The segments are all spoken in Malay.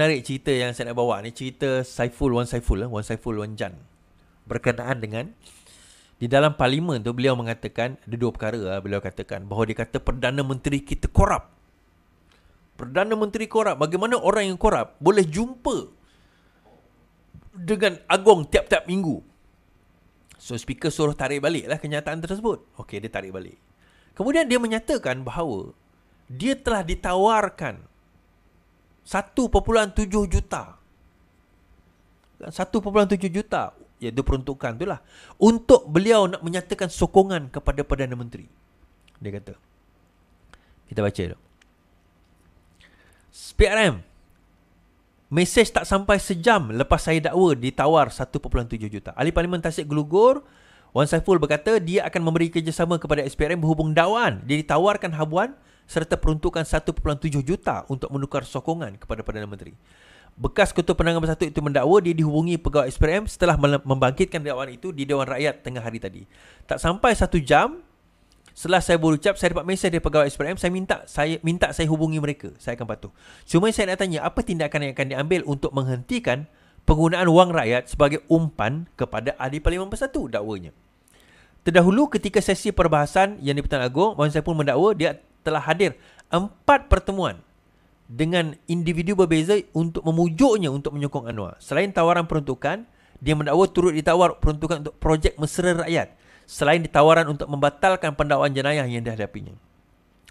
menarik cerita yang saya nak bawa ni cerita Saiful Wan Saiful lah, Wan Saiful Wan Jan. Berkenaan dengan di dalam parlimen tu beliau mengatakan ada dua perkara lah, beliau katakan bahawa dia kata perdana menteri kita korap. Perdana menteri korap, bagaimana orang yang korap boleh jumpa dengan agong tiap-tiap minggu. So speaker suruh tarik balik lah kenyataan tersebut. Okey, dia tarik balik. Kemudian dia menyatakan bahawa dia telah ditawarkan 1.7 juta. 1.7 juta ya, iaitu peruntukan itulah untuk beliau nak menyatakan sokongan kepada Perdana Menteri. Dia kata. Kita baca dulu. SPRM Mesej tak sampai sejam lepas saya dakwa ditawar 1.7 juta. Ahli Parlimen Tasik Gelugur, Wan Saiful berkata dia akan memberi kerjasama kepada SPRM berhubung dakwaan. Dia ditawarkan habuan serta peruntukan 1.7 juta untuk menukar sokongan kepada Perdana Menteri. Bekas Ketua Penangan Bersatu itu mendakwa dia dihubungi pegawai SPRM setelah membangkitkan dakwaan itu di Dewan Rakyat tengah hari tadi. Tak sampai satu jam, selepas saya berucap, saya dapat mesej dari pegawai SPRM, saya minta saya minta saya hubungi mereka, saya akan patuh. Cuma saya nak tanya, apa tindakan yang akan diambil untuk menghentikan penggunaan wang rakyat sebagai umpan kepada ahli Parlimen Bersatu dakwanya? Terdahulu ketika sesi perbahasan yang di Petan Agong, saya pun mendakwa dia telah hadir empat pertemuan dengan individu berbeza untuk memujuknya untuk menyokong Anwar. Selain tawaran peruntukan, dia mendakwa turut ditawar peruntukan untuk projek mesra rakyat. Selain ditawaran untuk membatalkan pendakwaan jenayah yang dihadapinya.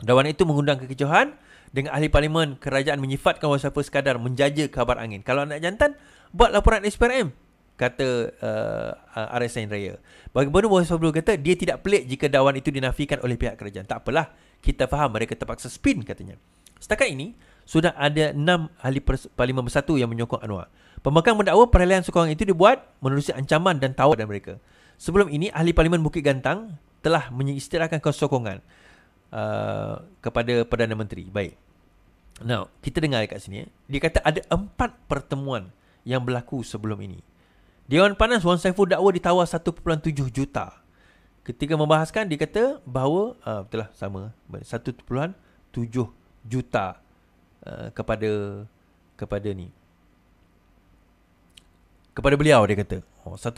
Dawan itu mengundang kekecohan dengan ahli parlimen kerajaan menyifatkan wasiapa sekadar menjaja kabar angin. Kalau anak jantan, buat laporan SPRM kata uh, uh RSN Raya. Bagaimana Mohd Sobro kata, dia tidak pelik jika dakwaan itu dinafikan oleh pihak kerajaan. Tak apalah, kita faham mereka terpaksa spin katanya. Setakat ini, sudah ada 6 ahli Parlimen Bersatu yang menyokong Anwar. Pemegang mendakwa perhelian sokongan itu dibuat menerusi ancaman dan tawar dan mereka. Sebelum ini, Ahli Parlimen Bukit Gantang telah menyisterakan kesokongan uh, kepada Perdana Menteri. Baik. Now, kita dengar dekat sini. Eh. Dia kata ada empat pertemuan yang berlaku sebelum ini. Dewan Panas Wan Saiful dakwa ditawar 1.7 juta. Ketika membahaskan dia kata bahawa uh, betul lah sama 1.7 juta uh, kepada kepada ni. Kepada beliau dia kata. Oh 1.7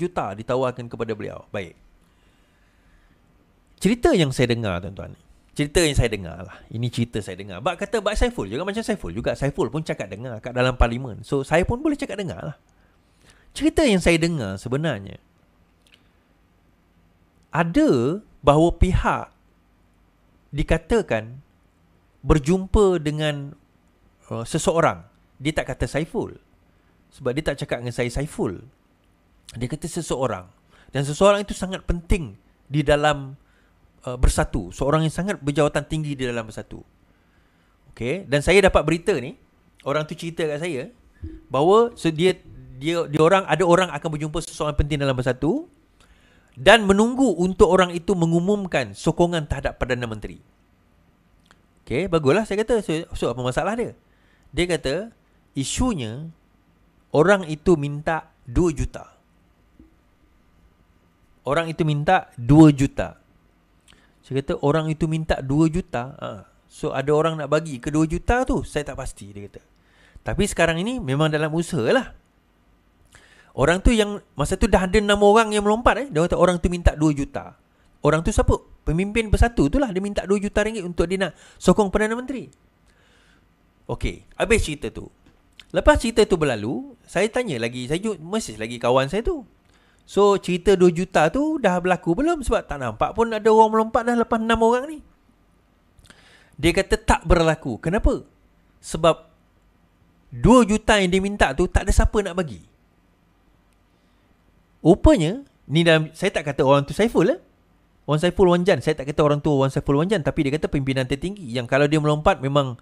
juta ditawarkan kepada beliau. Baik. Cerita yang saya dengar tuan-tuan. Cerita yang saya dengar lah. Ini cerita saya dengar. Bak kata Bak Saiful juga macam Saiful juga. Saiful pun cakap dengar kat dalam parlimen. So saya pun boleh cakap dengar lah cerita yang saya dengar sebenarnya ada bahawa pihak dikatakan berjumpa dengan uh, seseorang dia tak kata Saiful sebab dia tak cakap dengan saya Saiful dia kata seseorang dan seseorang itu sangat penting di dalam uh, bersatu seorang yang sangat berjawatan tinggi di dalam bersatu okay dan saya dapat berita ni orang tu cerita kat saya bahawa dia dia dia orang ada orang akan berjumpa sesuatu penting dalam bersatu dan menunggu untuk orang itu mengumumkan sokongan terhadap Perdana Menteri. Okey, baguslah saya kata. So, so apa masalah dia? Dia kata isunya orang itu minta 2 juta. Orang itu minta 2 juta. Saya kata orang itu minta 2 juta. Ha. So ada orang nak bagi ke 2 juta tu? Saya tak pasti dia kata. Tapi sekarang ini memang dalam usaha lah. Orang tu yang masa tu dah ada 6 orang yang melompat eh. Dia kata orang tu minta 2 juta. Orang tu siapa? Pemimpin bersatu tu lah. Dia minta 2 juta ringgit untuk dia nak sokong Perdana Menteri. Okey, habis cerita tu. Lepas cerita tu berlalu, saya tanya lagi, saya mesej lagi kawan saya tu. So, cerita 2 juta tu dah berlaku belum? Sebab tak nampak pun ada orang melompat dah lepas 6 orang ni. Dia kata tak berlaku. Kenapa? Sebab 2 juta yang dia minta tu tak ada siapa nak bagi. Rupanya ni dalam saya tak kata orang tu Saiful lah. Eh. Wan Saiful Wan Jan, saya tak kata orang tu Wan Saiful Wan Jan tapi dia kata pimpinan tertinggi yang kalau dia melompat memang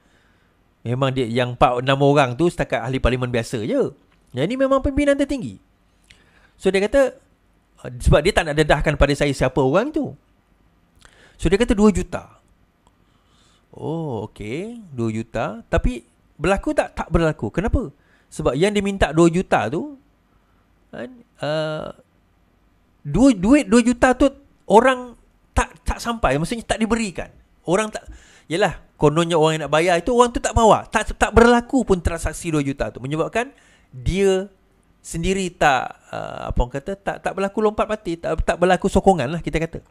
memang dia yang 4 enam orang tu setakat ahli parlimen biasa je. Yang ni memang pimpinan tertinggi. So dia kata sebab dia tak nak dedahkan pada saya siapa orang tu. So dia kata 2 juta. Oh, okey, 2 juta tapi berlaku tak tak berlaku. Kenapa? Sebab yang diminta 2 juta tu Kan, eh, dua duit 2 juta tu orang tak tak sampai maksudnya tak diberikan orang tak yalah kononnya orang yang nak bayar itu orang tu tak bawa tak tak berlaku pun transaksi 2 juta tu menyebabkan dia sendiri tak uh, apa orang kata tak tak berlaku lompat mati, tak tak berlaku sokongan lah kita kata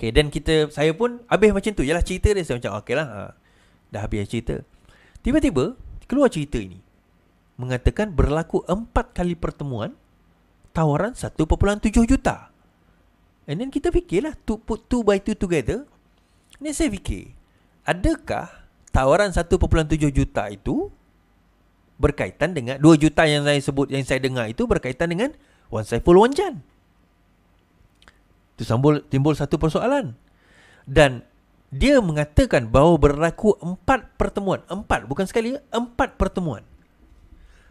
Okay, dan kita saya pun habis macam tu. Yalah cerita dia saya macam ah, okay lah. Ah, dah habis cerita. Tiba-tiba keluar cerita ini mengatakan berlaku empat kali pertemuan tawaran 1.7 juta. And then kita fikirlah to put two by two together. Ni saya fikir, adakah tawaran 1.7 juta itu berkaitan dengan 2 juta yang saya sebut yang saya dengar itu berkaitan dengan Wan Saiful Wan Jan. Itu sambul, timbul satu persoalan. Dan dia mengatakan bahawa berlaku empat pertemuan. Empat, bukan sekali. Empat pertemuan.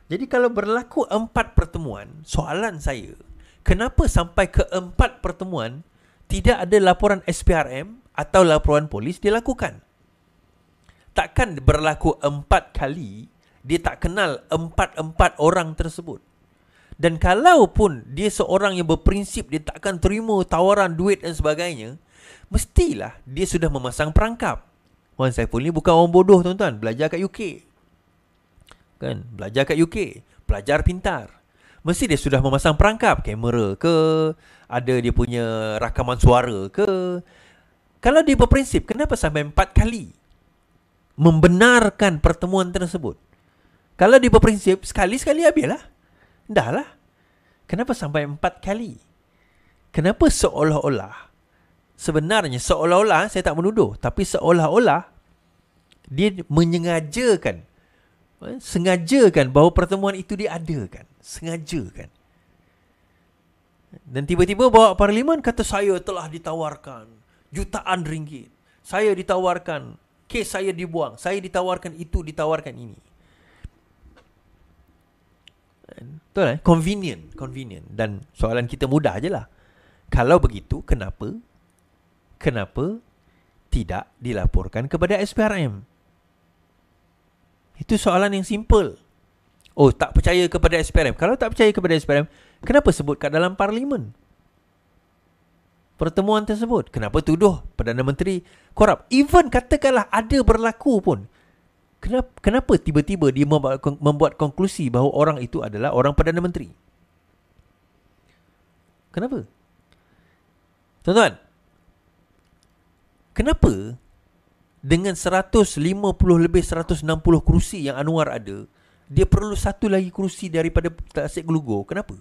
Jadi kalau berlaku empat pertemuan, soalan saya, kenapa sampai ke empat pertemuan tidak ada laporan SPRM atau laporan polis dilakukan? Takkan berlaku empat kali, dia tak kenal empat-empat orang tersebut. Dan kalaupun dia seorang yang berprinsip dia takkan terima tawaran duit dan sebagainya, mestilah dia sudah memasang perangkap. Wan Saiful ni bukan orang bodoh tuan-tuan, belajar kat UK kan belajar kat UK pelajar pintar mesti dia sudah memasang perangkap kamera ke ada dia punya rakaman suara ke kalau dia berprinsip kenapa sampai empat kali membenarkan pertemuan tersebut kalau dia berprinsip sekali-sekali habislah dah lah kenapa sampai empat kali kenapa seolah-olah sebenarnya seolah-olah saya tak menuduh tapi seolah-olah dia menyengajakan Eh, sengajakan bahawa pertemuan itu diadakan sengajakan dan tiba-tiba bawa parlimen kata saya telah ditawarkan jutaan ringgit saya ditawarkan kes saya dibuang saya ditawarkan itu ditawarkan ini eh, betul eh convenient convenient dan soalan kita mudah lah kalau begitu kenapa kenapa tidak dilaporkan kepada SPRM itu soalan yang simple. Oh, tak percaya kepada SPRM. Kalau tak percaya kepada SPRM, kenapa sebut kat dalam parlimen? Pertemuan tersebut. Kenapa tuduh Perdana Menteri korup? Even katakanlah ada berlaku pun. Kenapa, tiba-tiba dia membuat, membuat konklusi bahawa orang itu adalah orang Perdana Menteri? Kenapa? Tuan-tuan, kenapa dengan 150 lebih 160 kerusi yang Anwar ada, dia perlu satu lagi kerusi daripada Tasik Gelugur. Kenapa?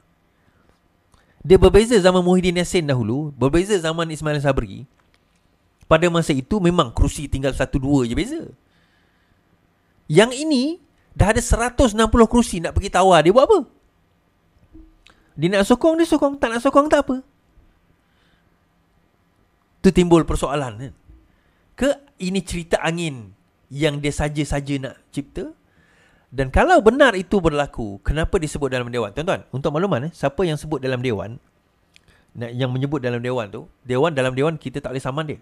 Dia berbeza zaman Muhyiddin Yassin dahulu, berbeza zaman Ismail Sabri. Pada masa itu memang kerusi tinggal satu dua je beza. Yang ini dah ada 160 kerusi nak pergi tawar dia buat apa? Dia nak sokong dia sokong, tak nak sokong tak apa. Tu timbul persoalan kan. Eh? ini cerita angin yang dia saja-saja nak cipta. Dan kalau benar itu berlaku, kenapa disebut dalam dewan? Tuan-tuan, untuk makluman, eh, siapa yang sebut dalam dewan, yang menyebut dalam dewan tu, dewan dalam dewan kita tak boleh saman dia.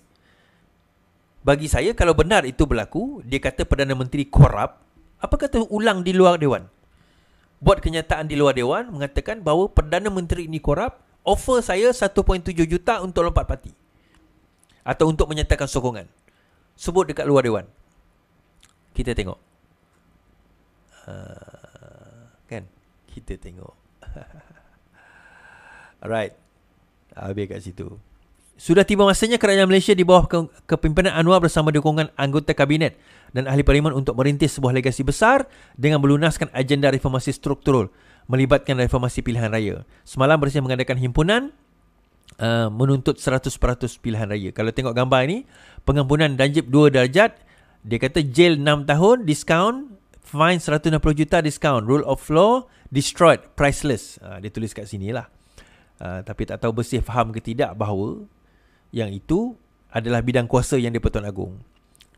Bagi saya, kalau benar itu berlaku, dia kata Perdana Menteri korup, apa kata ulang di luar dewan? Buat kenyataan di luar dewan mengatakan bahawa Perdana Menteri ini korup, offer saya 1.7 juta untuk lompat parti. Atau untuk menyatakan sokongan sebut dekat luar dewan. Kita tengok. Uh, kan? Kita tengok. Alright. Habis kat situ. Sudah tiba masanya kerajaan Malaysia di bawah ke- kepimpinan Anwar bersama dukungan anggota kabinet dan ahli parlimen untuk merintis sebuah legasi besar dengan melunaskan agenda reformasi struktural melibatkan reformasi pilihan raya. Semalam bersama mengadakan himpunan uh, menuntut 100% pilihan raya. Kalau tengok gambar ini, pengampunan danjib 2 darjat, dia kata jail 6 tahun, discount, fine 160 juta discount, rule of law, destroyed, priceless. Uh, dia tulis kat sini lah. Uh, tapi tak tahu bersih faham ke tidak bahawa yang itu adalah bidang kuasa yang di-Pertuan Agong.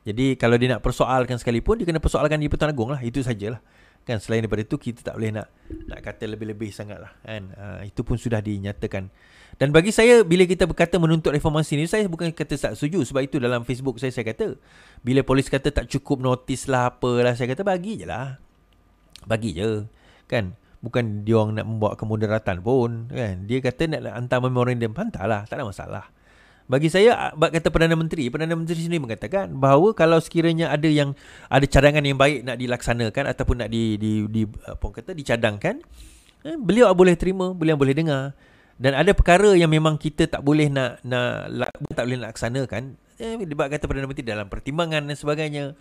Jadi kalau dia nak persoalkan sekalipun, dia kena persoalkan di-Pertuan Agong lah. Itu sajalah. Kan, selain daripada itu, kita tak boleh nak nak kata lebih-lebih sangat lah. Kan? Uh, itu pun sudah dinyatakan. Dan bagi saya bila kita berkata menuntut reformasi ni saya bukan kata tak setuju sebab itu dalam Facebook saya saya kata bila polis kata tak cukup notis lah apalah saya kata bagi je lah. Bagi je. Kan? Bukan dia orang nak membuat kemudaratan pun kan. Dia kata nak hantar memorandum lah tak ada masalah. Bagi saya ah, bab kata Perdana Menteri, Perdana Menteri sendiri mengatakan bahawa kalau sekiranya ada yang ada cadangan yang baik nak dilaksanakan ataupun nak di di di apa kata dicadangkan, eh, beliau boleh terima, beliau boleh dengar dan ada perkara yang memang kita tak boleh nak nak tak boleh nak laksanakan eh, Sebab kata Perdana Menteri dalam pertimbangan dan sebagainya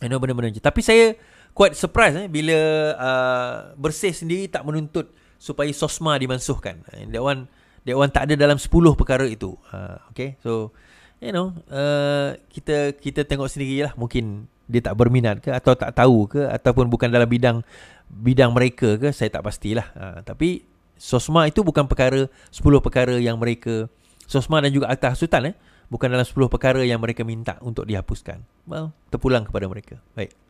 you know, benar-benar je tapi saya quite surprise eh, bila uh, bersih sendiri tak menuntut supaya SOSMA dimansuhkan And that one that one tak ada dalam 10 perkara itu uh, okay so you know uh, kita kita tengok sendiri lah mungkin dia tak berminat ke atau tak tahu ke ataupun bukan dalam bidang bidang mereka ke saya tak pastilah uh, tapi Sosma itu bukan perkara 10 perkara yang mereka Sosma dan juga Akta Hasutan eh, Bukan dalam 10 perkara yang mereka minta untuk dihapuskan Well, terpulang kepada mereka Baik